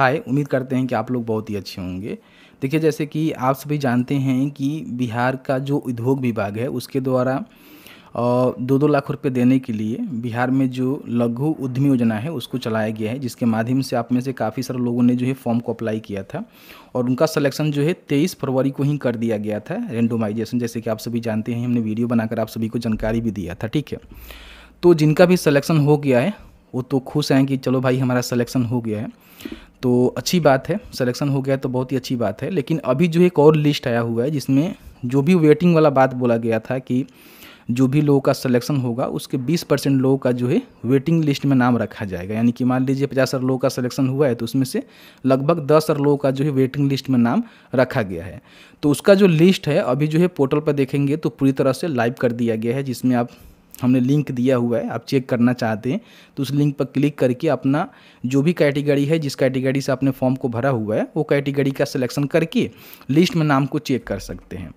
हाय उम्मीद करते हैं कि आप लोग बहुत ही अच्छे होंगे देखिए जैसे कि आप सभी जानते हैं कि बिहार का जो उद्योग विभाग है उसके द्वारा दो दो लाख रुपए देने के लिए बिहार में जो लघु उद्यमी योजना है उसको चलाया गया है जिसके माध्यम से आप में से काफ़ी सारे लोगों ने जो है फॉर्म को अप्लाई किया था और उनका सिलेक्शन जो है तेईस फरवरी को ही कर दिया गया था रेंडोमाइजेशन जैसे कि आप सभी जानते हैं हमने वीडियो बनाकर आप सभी को जानकारी भी दिया था ठीक है तो जिनका भी सिलेक्शन हो गया है वो तो खुश हैं कि चलो भाई हमारा सलेक्शन हो गया है तो अच्छी बात है सिलेक्शन हो गया तो बहुत ही अच्छी बात है लेकिन अभी जो एक और लिस्ट आया हुआ है जिसमें जो भी वेटिंग वाला बात बोला गया था कि जो भी लोगों का सिलेक्शन होगा उसके 20 परसेंट लोगों का जो है वेटिंग लिस्ट में नाम रखा जाएगा यानी कि मान लीजिए पचास हज़ार लोगों का सिलेक्शन हुआ है तो उसमें से लगभग दस हज़ार लोगों का जो है वेटिंग लिस्ट में नाम रखा गया है तो उसका जो लिस्ट है अभी जो है पोर्टल पर देखेंगे तो पूरी तरह से लाइव कर दिया गया है जिसमें आप हमने लिंक दिया हुआ है आप चेक करना चाहते हैं तो उस लिंक पर क्लिक करके अपना जो भी कैटेगरी है जिस कैटेगरी से आपने फॉर्म को भरा हुआ है वो कैटेगरी का सिलेक्शन करके लिस्ट में नाम को चेक कर सकते हैं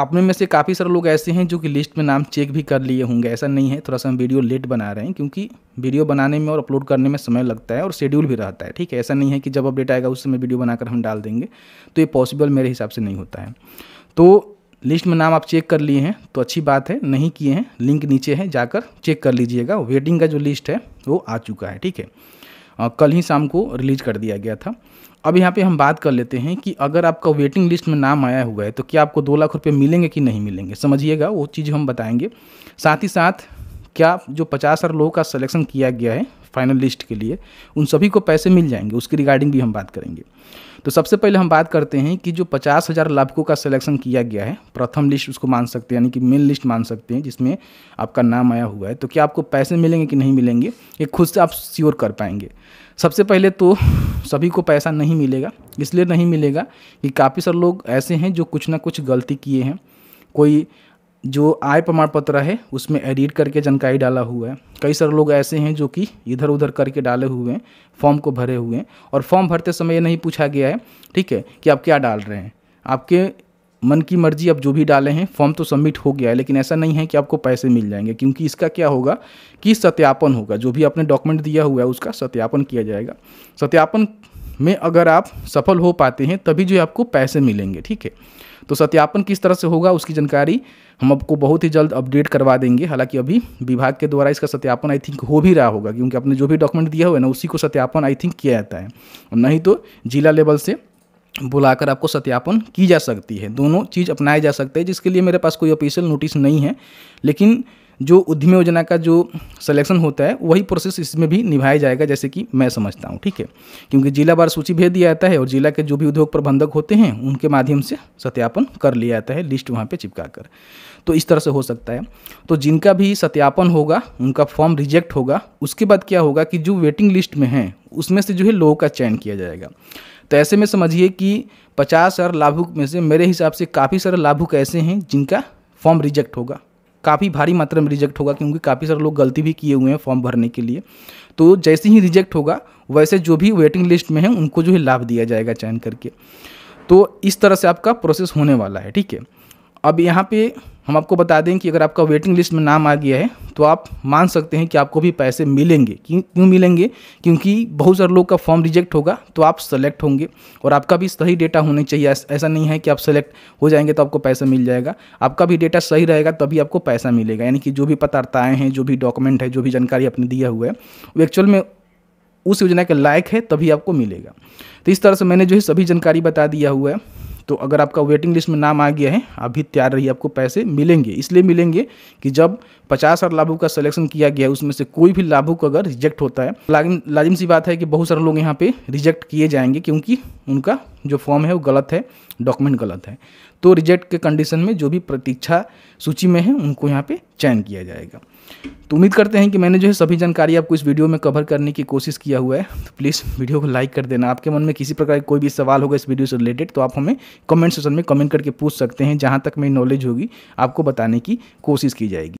आप में से काफ़ी सारे लोग ऐसे हैं जो कि लिस्ट में नाम चेक भी कर लिए होंगे ऐसा नहीं है थोड़ा सा हम वीडियो लेट बना रहे हैं क्योंकि वीडियो बनाने में और अपलोड करने में समय लगता है और शेड्यूल भी रहता है ठीक है ऐसा नहीं है कि जब अपडेट आएगा उस समय वीडियो बनाकर हम डाल देंगे तो ये पॉसिबल मेरे हिसाब से नहीं होता है तो लिस्ट में नाम आप चेक कर लिए हैं तो अच्छी बात है नहीं किए हैं लिंक नीचे है जाकर चेक कर लीजिएगा वेटिंग का जो लिस्ट है वो आ चुका है ठीक है आ, कल ही शाम को रिलीज कर दिया गया था अब यहाँ पे हम बात कर लेते हैं कि अगर आपका वेटिंग लिस्ट में नाम आया हुआ है तो क्या आपको दो लाख रुपये मिलेंगे कि नहीं मिलेंगे समझिएगा वो चीज़ हम बताएँगे साथ ही साथ क्या जो पचास हज़ार लोगों का सलेक्शन किया गया है फाइनल लिस्ट के लिए उन सभी को पैसे मिल जाएंगे उसकी रिगार्डिंग भी हम बात करेंगे तो सबसे पहले हम बात करते हैं कि जो पचास हज़ार लाभकों का सिलेक्शन किया गया है प्रथम लिस्ट उसको मान सकते हैं यानी कि मेन लिस्ट मान सकते हैं जिसमें आपका नाम आया हुआ है तो क्या आपको पैसे मिलेंगे कि नहीं मिलेंगे ये खुद से आप श्योर कर पाएंगे सबसे पहले तो सभी को पैसा नहीं मिलेगा इसलिए नहीं मिलेगा कि काफ़ी सारे लोग ऐसे हैं जो कुछ ना कुछ गलती किए हैं कोई जो आय प्रमाण पत्र है उसमें एडिट करके जानकारी डाला हुआ है कई सारे लोग ऐसे हैं जो कि इधर उधर करके डाले हुए हैं फॉर्म को भरे हुए हैं और फॉर्म भरते समय ये नहीं पूछा गया है ठीक है कि आप क्या डाल रहे हैं आपके मन की मर्जी आप जो भी डाले हैं फॉर्म तो सबमिट हो गया है लेकिन ऐसा नहीं है कि आपको पैसे मिल जाएंगे क्योंकि इसका क्या होगा कि सत्यापन होगा जो भी आपने डॉक्यूमेंट दिया हुआ है उसका सत्यापन किया जाएगा सत्यापन में अगर आप सफल हो पाते हैं तभी जो आपको पैसे मिलेंगे ठीक है तो सत्यापन किस तरह से होगा उसकी जानकारी हम आपको बहुत ही जल्द अपडेट करवा देंगे हालांकि अभी विभाग के द्वारा इसका सत्यापन आई थिंक हो भी रहा होगा क्योंकि आपने जो भी डॉक्यूमेंट दिया हुआ है ना उसी को सत्यापन आई थिंक किया जाता है नहीं तो जिला लेवल से बुलाकर आपको सत्यापन की जा सकती है दोनों चीज़ अपनाए जा सकते हैं जिसके लिए मेरे पास कोई ऑफिशियल नोटिस नहीं है लेकिन जो उद्यम योजना का जो सिलेक्शन होता है वही प्रोसेस इसमें भी निभाया जाएगा जैसे कि मैं समझता हूँ ठीक है क्योंकि जिला बार सूची भेज दिया जाता है और जिला के जो भी उद्योग प्रबंधक होते हैं उनके माध्यम से सत्यापन कर लिया जाता है लिस्ट वहाँ पर चिपका कर तो इस तरह से हो सकता है तो जिनका भी सत्यापन होगा उनका फॉर्म रिजेक्ट होगा उसके बाद क्या होगा कि जो वेटिंग लिस्ट में हैं उसमें से जो है लोगों का चयन किया जाएगा तो ऐसे में समझिए कि पचास हजार लाभुक में से मेरे हिसाब से काफ़ी सारे लाभुक ऐसे हैं जिनका फॉर्म रिजेक्ट होगा काफ़ी भारी मात्रा में रिजेक्ट होगा क्योंकि काफ़ी सारे लोग गलती भी किए हुए हैं फॉर्म भरने के लिए तो जैसे ही रिजेक्ट होगा वैसे जो भी वेटिंग लिस्ट में है उनको जो है लाभ दिया जाएगा चयन करके तो इस तरह से आपका प्रोसेस होने वाला है ठीक है अब यहाँ पे हम आपको बता दें कि अगर आपका वेटिंग लिस्ट में नाम आ गया है तो आप मान सकते हैं कि आपको भी पैसे मिलेंगे क्यों क्यों मिलेंगे क्योंकि बहुत सारे लोग का फॉर्म रिजेक्ट होगा तो आप सेलेक्ट होंगे और आपका भी सही डेटा होना चाहिए ऐसा नहीं है कि आप सेलेक्ट हो जाएंगे तो आपको पैसा मिल जाएगा आपका भी डेटा सही रहेगा तभी आपको पैसा मिलेगा यानी कि जो भी पतार्ताएँ हैं जो भी डॉक्यूमेंट है जो भी जानकारी आपने दिया हुआ है वो एक्चुअल में उस योजना के लायक है तभी आपको मिलेगा तो इस तरह से मैंने जो है सभी जानकारी बता दिया हुआ है तो अगर आपका वेटिंग लिस्ट में नाम आ गया है अभी तैयार रहिए आपको पैसे मिलेंगे इसलिए मिलेंगे कि जब पचास और लाभुक का सिलेक्शन किया गया उसमें से कोई भी लाभुक अगर रिजेक्ट होता है लाजिम लाजिम सी बात है कि बहुत सारे लोग यहाँ पे रिजेक्ट किए जाएंगे क्योंकि उनका जो फॉर्म है वो गलत है डॉक्यूमेंट गलत है तो रिजेक्ट के कंडीशन में जो भी प्रतीक्षा सूची में है उनको यहाँ पे चयन किया जाएगा तो उम्मीद करते हैं कि मैंने जो है सभी जानकारी आपको इस वीडियो में कवर करने की कोशिश किया हुआ है तो प्लीज़ वीडियो को लाइक कर देना आपके मन में किसी प्रकार का कोई भी सवाल होगा इस वीडियो से रिलेटेड तो आप हमें कमेंट सेक्शन में कमेंट करके पूछ सकते हैं जहाँ तक मेरी नॉलेज होगी आपको बताने की कोशिश की जाएगी